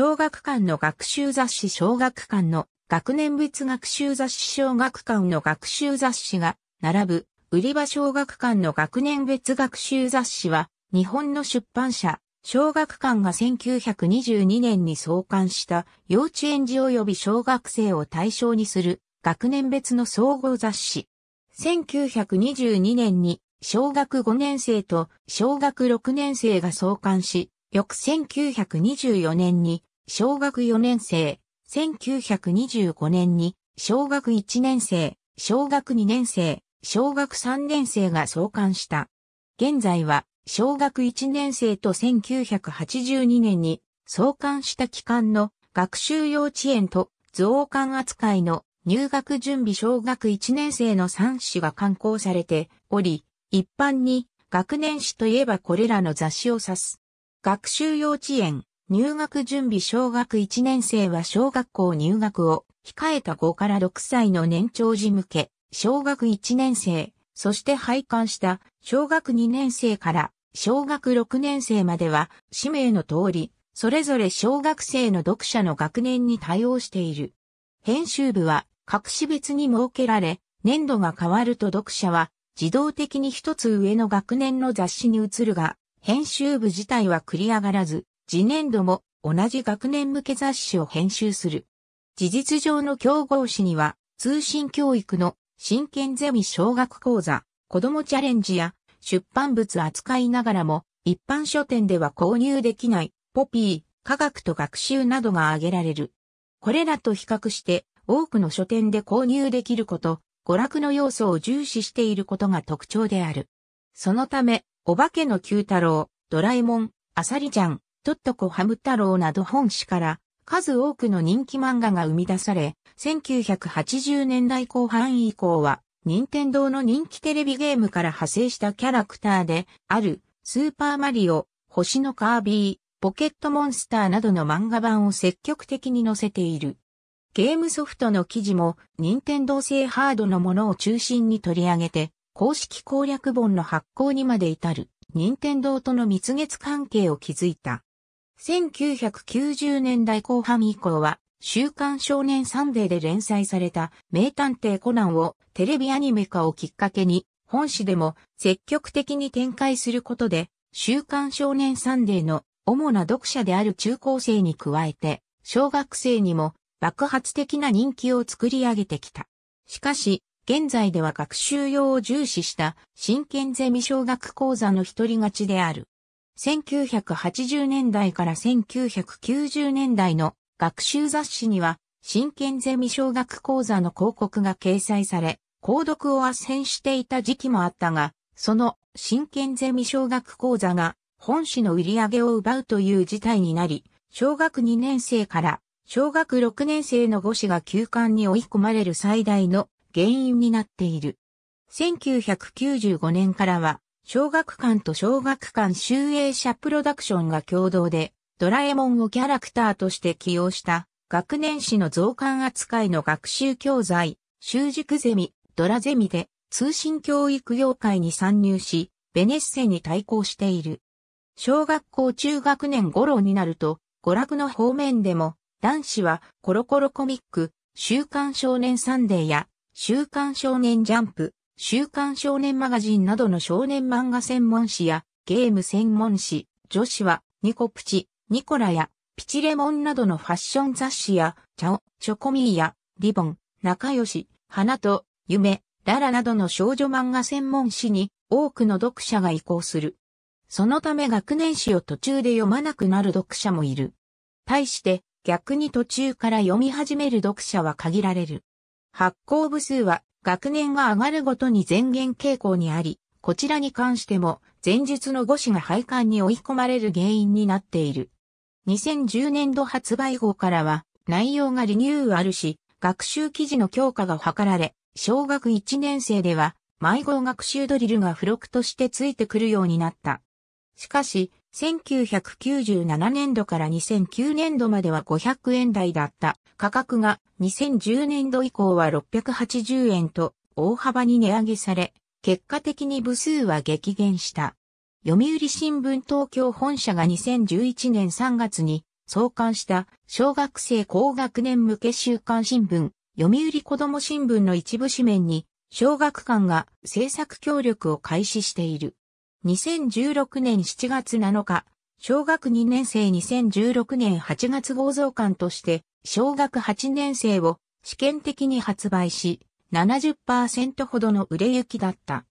小学館の学習雑誌小学館の学年別学習雑誌小学館の学習雑誌が並ぶ売り場小学館の学年別学習雑誌は日本の出版社小学館が1922年に創刊した幼稚園児及び小学生を対象にする学年別の総合雑誌。1922年に小学5年生と小学6年生が創刊し、翌1924年に小学4年生、1925年に、小学1年生、小学2年生、小学3年生が創刊した。現在は、小学1年生と1982年に創刊した期間の学習幼稚園と増刊扱いの入学準備小学1年生の3誌が刊行されており、一般に学年誌といえばこれらの雑誌を指す。学習幼稚園、入学準備小学1年生は小学校入学を控えた5から6歳の年長児向け、小学1年生、そして廃刊した小学2年生から小学6年生までは、氏名の通り、それぞれ小学生の読者の学年に対応している。編集部は各種別に設けられ、年度が変わると読者は自動的に一つ上の学年の雑誌に移るが、編集部自体は繰り上がらず、次年度も同じ学年向け雑誌を編集する。事実上の競合誌には、通信教育の真剣ゼミ小学講座、子供チャレンジや出版物扱いながらも、一般書店では購入できない、ポピー、科学と学習などが挙げられる。これらと比較して、多くの書店で購入できること、娯楽の要素を重視していることが特徴である。そのため、お化けの九太郎、ドラえもん、あさりちゃん、トットコハム太郎など本誌から数多くの人気漫画が生み出され、1980年代後半以降は、任天堂の人気テレビゲームから派生したキャラクターである、スーパーマリオ、星のカービィ、ポケットモンスターなどの漫画版を積極的に載せている。ゲームソフトの記事も、任天堂製ハードのものを中心に取り上げて、公式攻略本の発行にまで至る、任天堂との蜜月関係を築いた。1990年代後半以降は、週刊少年サンデーで連載された名探偵コナンをテレビアニメ化をきっかけに、本誌でも積極的に展開することで、週刊少年サンデーの主な読者である中高生に加えて、小学生にも爆発的な人気を作り上げてきた。しかし、現在では学習用を重視した真剣ゼミ小学講座の一人勝ちである。1980年代から1990年代の学習雑誌には、真剣ゼミ小学講座の広告が掲載され、購読を斡旋していた時期もあったが、その真剣ゼミ小学講座が本誌の売り上げを奪うという事態になり、小学2年生から小学6年生の5子が休館に追い込まれる最大の原因になっている。1995年からは小学館と小学館集英社プロダクションが共同で、ドラえもんをキャラクターとして起用した、学年誌の増刊扱いの学習教材、習熟ゼミ、ドラゼミで、通信教育業界に参入し、ベネッセに対抗している。小学校中学年頃になると、娯楽の方面でも、男子はコロコロコミック、週刊少年サンデーや、週刊少年ジャンプ、週刊少年マガジンなどの少年漫画専門誌やゲーム専門誌、女子はニコプチ、ニコラやピチレモンなどのファッション雑誌やチャオ、チョコミーやリボン、仲良し、花と夢、ララなどの少女漫画専門誌に多くの読者が移行する。そのため学年誌を途中で読まなくなる読者もいる。対して逆に途中から読み始める読者は限られる。発行部数は学年が上がるごとに前言傾向にあり、こちらに関しても、前述の語詞が廃刊に追い込まれる原因になっている。2010年度発売号からは、内容がリニューアルし、学習記事の強化が図られ、小学1年生では、迷子学習ドリルが付録としてついてくるようになった。しかし、1997年度から2009年度までは500円台だった価格が2010年度以降は680円と大幅に値上げされ、結果的に部数は激減した。読売新聞東京本社が2011年3月に創刊した小学生高学年向け週刊新聞、読売子ども新聞の一部紙面に小学館が制作協力を開始している。2016年7月7日、小学2年生2016年8月合増館として、小学8年生を試験的に発売し、70%ほどの売れ行きだった。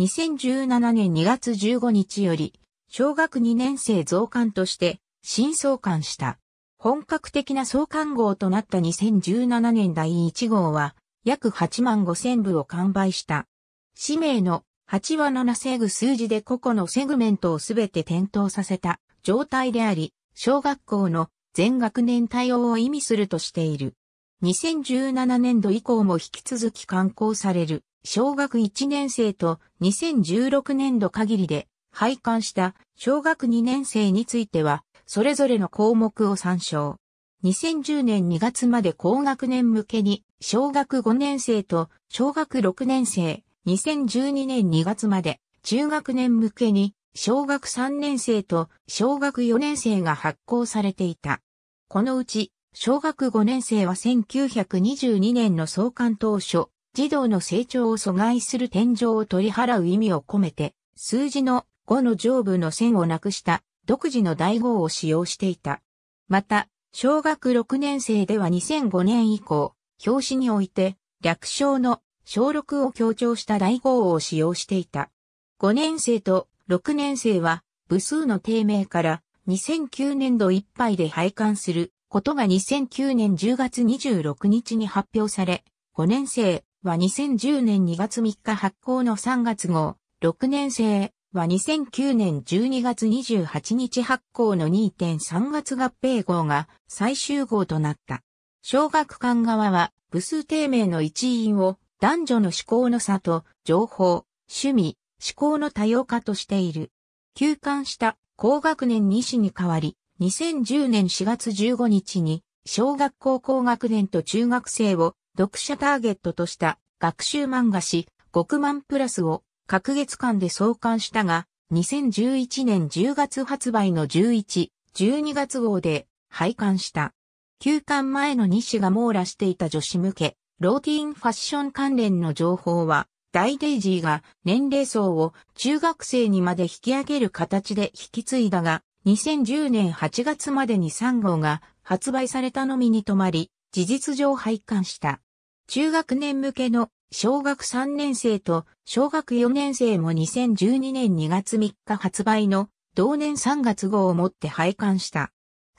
2017年2月15日より、小学2年生増刊として新創刊した。本格的な創刊号となった2017年第1号は、約8万5千部を完売した。氏名の8の7セグ数字で個々のセグメントをすべて点灯させた状態であり、小学校の全学年対応を意味するとしている。2017年度以降も引き続き刊行される小学1年生と2016年度限りで廃刊した小学2年生についてはそれぞれの項目を参照。2010年2月まで高学年向けに小学5年生と小学6年生、2012年2月まで中学年向けに小学3年生と小学4年生が発行されていた。このうち小学5年生は1922年の創刊当初、児童の成長を阻害する天井を取り払う意味を込めて、数字の5の上部の線をなくした独自の代号を使用していた。また、小学6年生では2005年以降、表紙において略称の小6を強調した大号を使用していた。5年生と6年生は部数の低迷から2009年度いっぱいで廃刊することが2009年10月26日に発表され、5年生は2010年2月3日発行の3月号、6年生は2009年12月28日発行の2.3月合併号が最終号となった。小学館側は部数低迷の一因を男女の思考の差と情報、趣味、思考の多様化としている。休館した高学年2子に代わり、2010年4月15日に小学校高学年と中学生を読者ターゲットとした学習漫画誌極満プラスを各月間で創刊したが、2011年10月発売の11、12月号で廃刊した。休館前の子が網羅していた女子向け、ローティーンファッション関連の情報は、ダイデイジーが年齢層を中学生にまで引き上げる形で引き継いだが、2010年8月までに3号が発売されたのみに止まり、事実上廃刊した。中学年向けの小学3年生と小学4年生も2012年2月3日発売の同年3月号をもって廃刊した。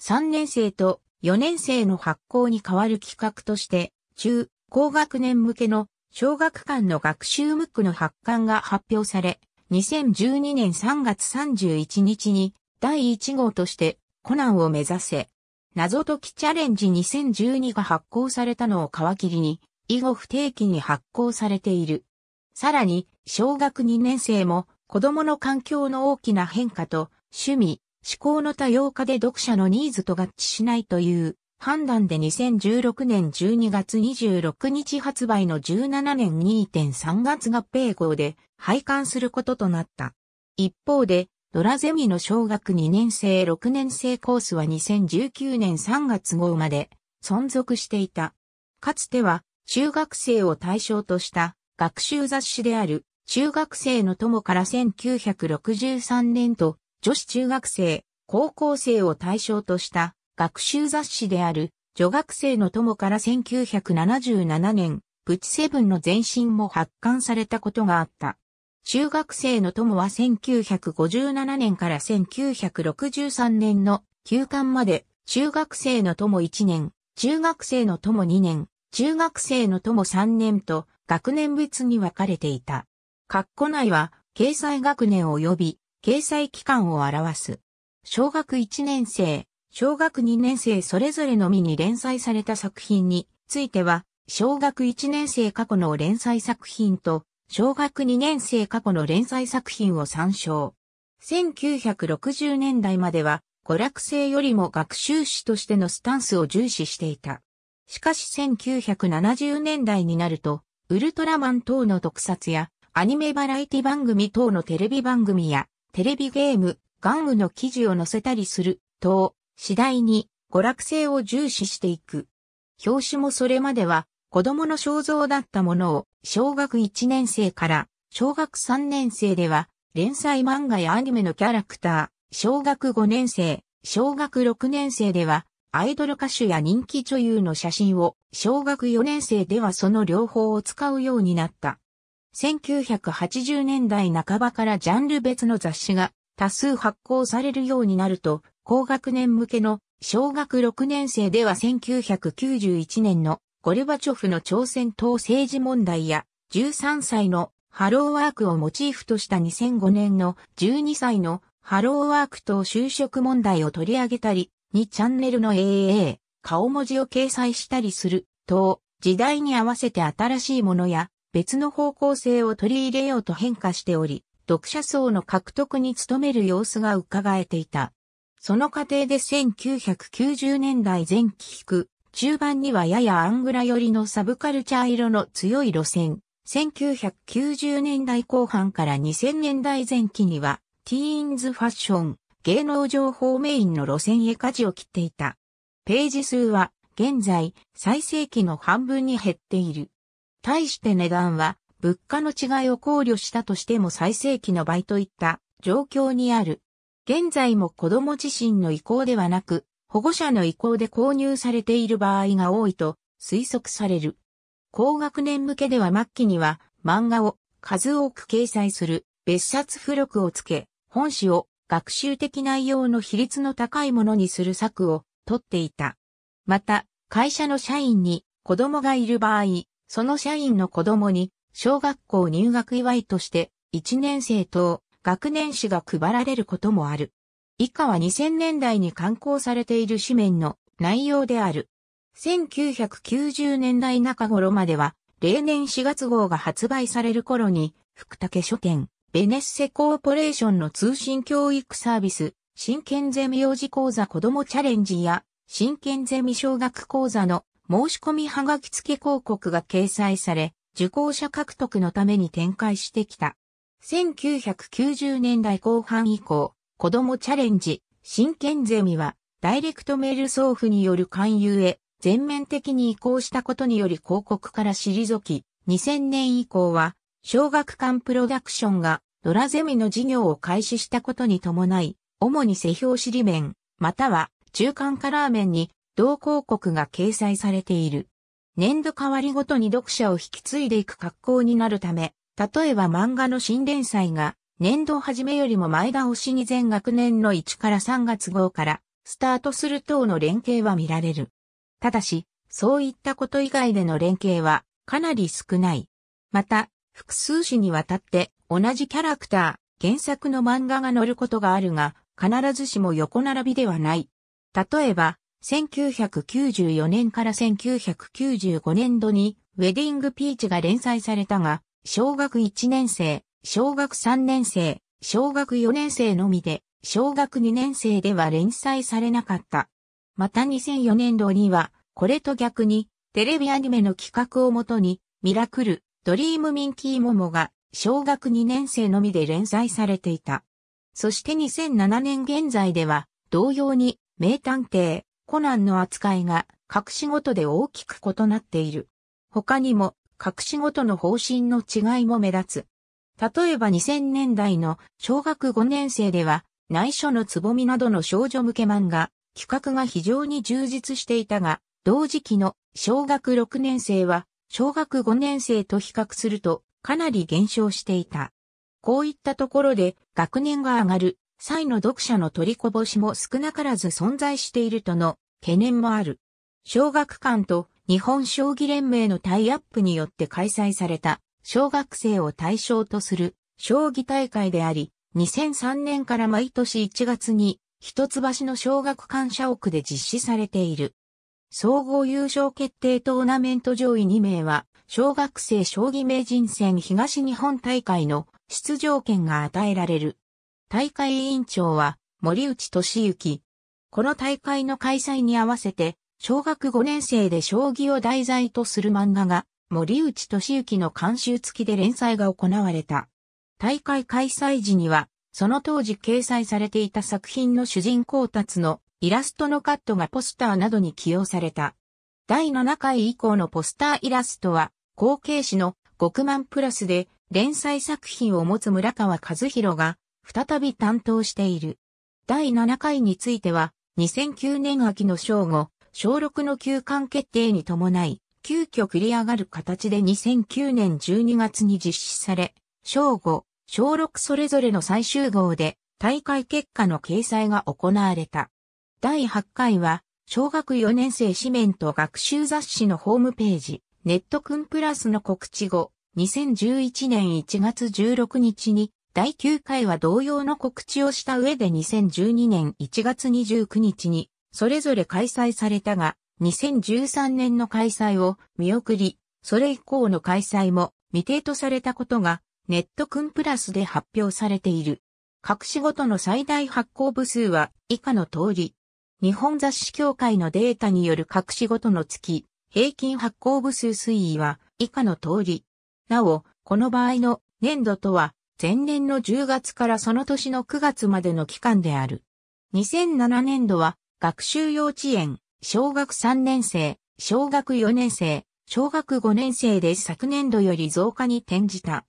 3年生と4年生の発行に代わる企画として、中、高学年向けの小学館の学習ムックの発刊が発表され、2012年3月31日に第1号としてコナンを目指せ、謎解きチャレンジ2012が発行されたのを皮切りに、以後不定期に発行されている。さらに、小学2年生も子供の環境の大きな変化と趣味、思考の多様化で読者のニーズと合致しないという判断で2016年12月26日発売の17年2.3月合併号で廃刊することとなった。一方で、ドラゼミの小学2年生6年生コースは2019年3月号まで存続していた。かつては中学生を対象とした学習雑誌である中学生の友から1963年と女子中学生、高校生を対象とした学習雑誌である女学生の友から1977年、プチセブンの前身も発刊されたことがあった。中学生の友は1957年から1963年の休刊まで、中学生の友1年、中学生の友2年、中学生の友3年と学年別に分かれていた。括弧内は、掲載学年及び、掲載期間を表す。小学1年生、小学2年生それぞれのみに連載された作品については、小学1年生過去の連載作品と、小学2年生過去の連載作品を参照。1960年代までは、娯楽性よりも学習史としてのスタンスを重視していた。しかし1970年代になると、ウルトラマン等の特撮や、アニメバラエティ番組等のテレビ番組や、テレビゲーム、玩具の記事を載せたりする、等、次第に娯楽性を重視していく。表紙もそれまでは子供の肖像だったものを小学1年生から小学3年生では連載漫画やアニメのキャラクター、小学5年生、小学6年生ではアイドル歌手や人気女優の写真を小学4年生ではその両方を使うようになった。1980年代半ばからジャンル別の雑誌が多数発行されるようになると高学年向けの小学6年生では1991年のゴルバチョフの朝鮮党政治問題や13歳のハローワークをモチーフとした2005年の12歳のハローワークと就職問題を取り上げたり、2チャンネルの AA、顔文字を掲載したりする、と、時代に合わせて新しいものや別の方向性を取り入れようと変化しており、読者層の獲得に努める様子が伺えていた。その過程で1990年代前期引く、中盤にはややアングラ寄りのサブカルチャー色の強い路線。1990年代後半から2000年代前期には、ティーンズファッション、芸能情報メインの路線へ舵を切っていた。ページ数は、現在、最盛期の半分に減っている。対して値段は、物価の違いを考慮したとしても最盛期の倍といった状況にある。現在も子供自身の意向ではなく、保護者の意向で購入されている場合が多いと推測される。高学年向けでは末期には漫画を数多く掲載する別冊付録をつけ、本誌を学習的内容の比率の高いものにする策を取っていた。また、会社の社員に子供がいる場合、その社員の子供に小学校入学祝いとして1年生等学年誌が配られることもある。以下は2000年代に刊行されている紙面の内容である。1990年代中頃までは、例年4月号が発売される頃に、福武書店、ベネッセコーポレーションの通信教育サービス、真剣ゼミ幼児講座子供チャレンジや、真剣ゼミ小学講座の申し込みはがき付き広告が掲載され、受講者獲得のために展開してきた。1990年代後半以降、子供チャレンジ、真剣ゼミは、ダイレクトメール送付による勧誘へ全面的に移行したことにより広告から退き、2000年以降は、小学館プロダクションがドラゼミの事業を開始したことに伴い、主に世評尻面、または中間カラー面に同広告が掲載されている。年度変わりごとに読者を引き継いでいく格好になるため、例えば漫画の新連載が年度初めよりも前倒しに全学年の1から3月号からスタートする等の連携は見られる。ただし、そういったこと以外での連携はかなり少ない。また、複数紙にわたって同じキャラクター、原作の漫画が載ることがあるが、必ずしも横並びではない。例えば、1994年から1995年度に、ウェディングピーチが連載されたが、小学1年生、小学3年生、小学4年生のみで、小学2年生では連載されなかった。また2004年度には、これと逆に、テレビアニメの企画をもとに、ミラクル、ドリームミンキーモモが、小学2年生のみで連載されていた。そして2007年現在では、同様に、名探偵、コナンの扱いが、隠し事で大きく異なっている。他にも、各仕事の方針の違いも目立つ。例えば2000年代の小学5年生では、内緒のつぼみなどの少女向け漫画、企画が非常に充実していたが、同時期の小学6年生は、小学5年生と比較すると、かなり減少していた。こういったところで、学年が上がる際の読者の取りこぼしも少なからず存在しているとの懸念もある。小学館と日本将棋連盟のタイアップによって開催された小学生を対象とする将棋大会であり、2003年から毎年1月に一橋の小学館社屋で実施されている。総合優勝決定トーナメント上位2名は、小学生将棋名人戦東日本大会の出場権が与えられる。大会委員長は森内俊之。この大会の開催に合わせて、小学5年生で将棋を題材とする漫画が森内俊之の監修付きで連載が行われた。大会開催時には、その当時掲載されていた作品の主人公達のイラストのカットがポスターなどに起用された。第7回以降のポスターイラストは、後継誌の極万プラスで連載作品を持つ村川和弘が再び担当している。第7回については、2009年秋の正午、小6の休館決定に伴い、急遽繰り上がる形で2009年12月に実施され、小5、小6それぞれの最終号で大会結果の掲載が行われた。第8回は、小学4年生紙面と学習雑誌のホームページ、ネットくんプラスの告知後、2011年1月16日に、第9回は同様の告知をした上で2012年1月29日に、それぞれ開催されたが、2013年の開催を見送り、それ以降の開催も未定とされたことが、ネットクンプラスで発表されている。各仕事の最大発行部数は以下の通り。日本雑誌協会のデータによる各仕事の月、平均発行部数推移は以下の通り。なお、この場合の年度とは、前年の10月からその年の9月までの期間である。2007年度は学習幼稚園、小学3年生、小学4年生、小学5年生で昨年度より増加に転じた。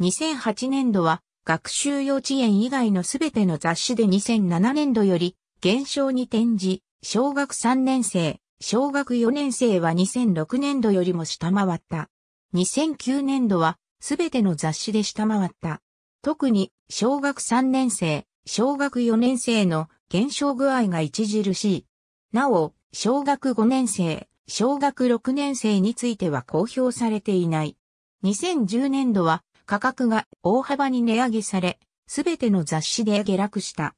2008年度は学習幼稚園以外のすべての雑誌で2007年度より減少に転じ、小学3年生、小学4年生は2006年度よりも下回った。2009年度はすべての雑誌で下回った。特に小学3年生、小学4年生の減少具合が著しい。なお、小学5年生、小学6年生については公表されていない。2010年度は価格が大幅に値上げされ、すべての雑誌で下落した。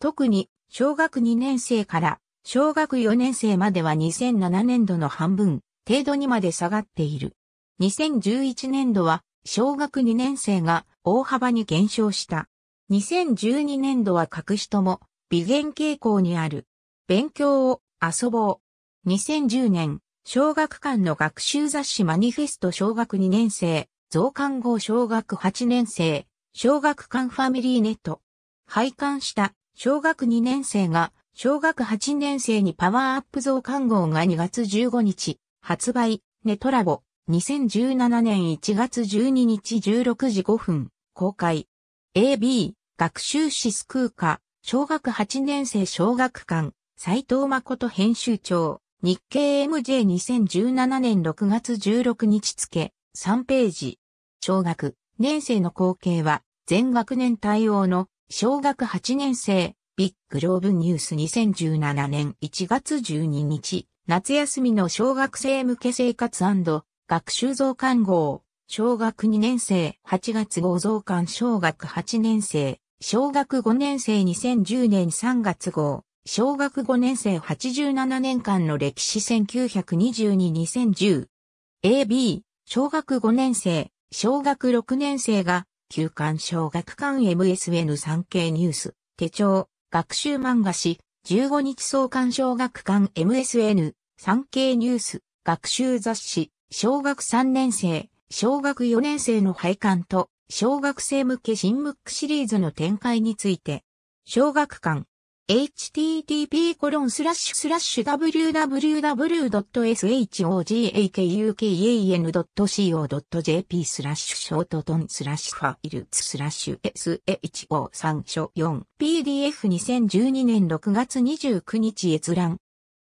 特に小学2年生から小学4年生までは2007年度の半分程度にまで下がっている。2011年度は小学2年生が大幅に減少した。2012年度は隠しとも微減傾向にある。勉強を遊ぼう。2010年、小学館の学習雑誌マニフェスト小学2年生、増刊号小学8年生、小学館ファミリーネット。廃刊した小学2年生が小学8年生にパワーアップ増刊号が2月15日、発売、ネトラボ、2017年1月12日16時5分、公開。AB、学習史スクーカ、小学8年生小学館、斎藤誠編集長、日経 MJ2017 年6月16日付、3ページ。小学年生の光景は、全学年対応の小学8年生、ビッグローブニュース2017年1月12日、夏休みの小学生向け生活学習増刊号、小学2年生8月号増刊小学8年生小学5年生2010年3月号、小学5年生87年間の歴史1922-2010。AB、小学5年生、小学6年生が、休館小学館 MSN3 経ニュース、手帳、学習漫画誌、15日創刊小学館 MSN3 経ニュース、学習雑誌、小学3年生、小学4年生の配管と、小学生向け新ムックシリーズの展開について、小学館、http://www.shogakuen.co.jp スラッシュショートトンスラッシュファイルスラッシュ SHO3 書 4PDF2012 年6月29日閲覧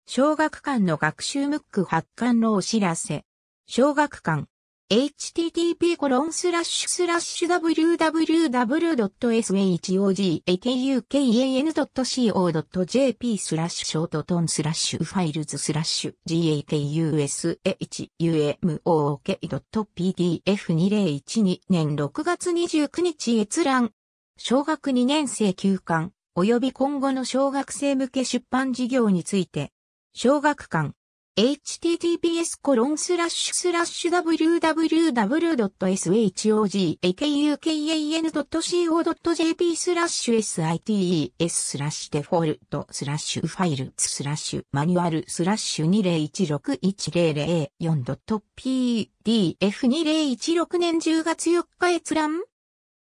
小学館の学習ムック発刊のお知らせ小学館 h t t p w w w s h o g a k a n c o j p スラッシュショートトンスラッシュファイルズスラッシュ g a t u s h u m o k p d f 2 0 1 2年6月29日閲覧小学2年生休館及び今後の小学生向け出版事業について小学館 https コロンスラッシュスラッシュ www.shogakukan.co.jp スラッシュ sites スラッシュデフォルトスラッシュファイルスラッシュマニュアルスラッシュ 2016104.pdf2016 年10月4日閲覧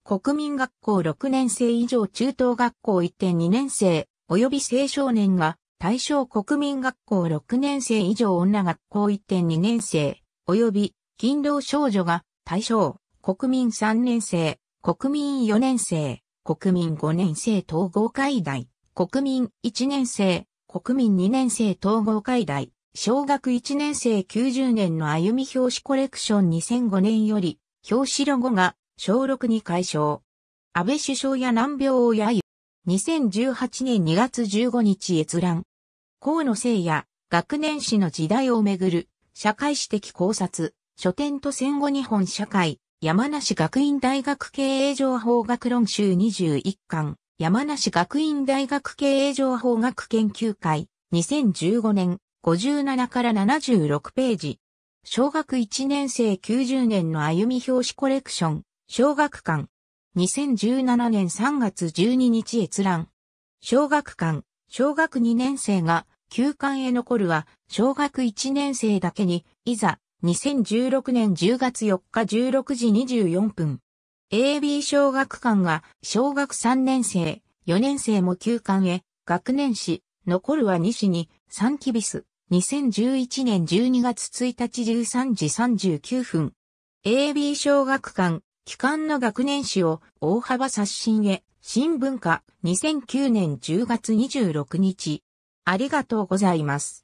国民学校6年生以上中等学校1.2年生及び青少年が対象国民学校6年生以上女学校1.2年生、及び勤労少女が対象国民3年生、国民4年生、国民5年生統合会大、国民1年生、国民2年生統合会大、小学1年生90年の歩み表紙コレクション2005年より、表紙ロゴが小6に解消。安倍首相や難病をやゆ、2018年2月15日閲覧。河野聖也、学年史の時代をめぐる、社会史的考察、書店と戦後日本社会、山梨学院大学経営情報学論集21巻、山梨学院大学経営情報学研究会、2015年、57から76ページ。小学1年生90年の歩み表紙コレクション、小学館。2017年3月12日閲覧。小学館、小学2年生が休館へ残るは、小学1年生だけに、いざ、2016年10月4日16時24分。AB 小学館が小学3年生、4年生も休館へ、学年史、残るは西に、サンキビス、2011年12月1日13時39分。AB 小学館、期間の学年史を大幅刷新へ、新聞化、2009年10月26日。ありがとうございます。